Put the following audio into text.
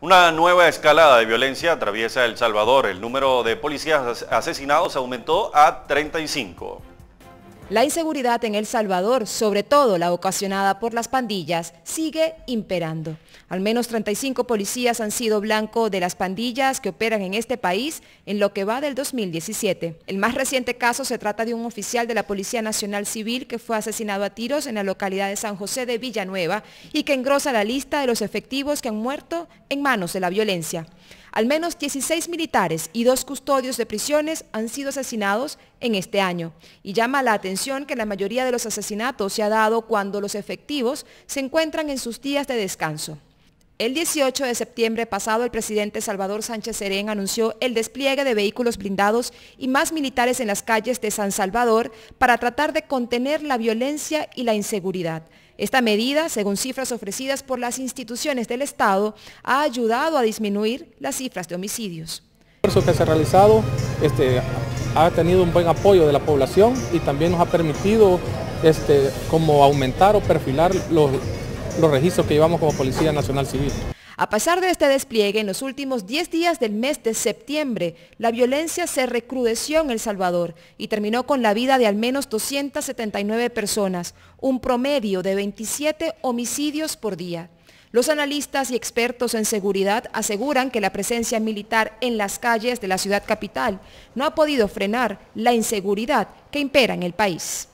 Una nueva escalada de violencia atraviesa El Salvador. El número de policías asesinados aumentó a 35. La inseguridad en El Salvador, sobre todo la ocasionada por las pandillas, sigue imperando. Al menos 35 policías han sido blanco de las pandillas que operan en este país en lo que va del 2017. El más reciente caso se trata de un oficial de la Policía Nacional Civil que fue asesinado a tiros en la localidad de San José de Villanueva y que engrosa la lista de los efectivos que han muerto en manos de la violencia. Al menos 16 militares y dos custodios de prisiones han sido asesinados en este año. Y llama la atención que la mayoría de los asesinatos se ha dado cuando los efectivos se encuentran en sus días de descanso. El 18 de septiembre pasado, el presidente Salvador Sánchez Serén anunció el despliegue de vehículos blindados y más militares en las calles de San Salvador para tratar de contener la violencia y la inseguridad. Esta medida, según cifras ofrecidas por las instituciones del Estado, ha ayudado a disminuir las cifras de homicidios. El esfuerzo que se ha realizado este, ha tenido un buen apoyo de la población y también nos ha permitido este, como aumentar o perfilar los los registros que llevamos como Policía Nacional Civil. A pesar de este despliegue, en los últimos 10 días del mes de septiembre, la violencia se recrudeció en El Salvador y terminó con la vida de al menos 279 personas, un promedio de 27 homicidios por día. Los analistas y expertos en seguridad aseguran que la presencia militar en las calles de la ciudad capital no ha podido frenar la inseguridad que impera en el país.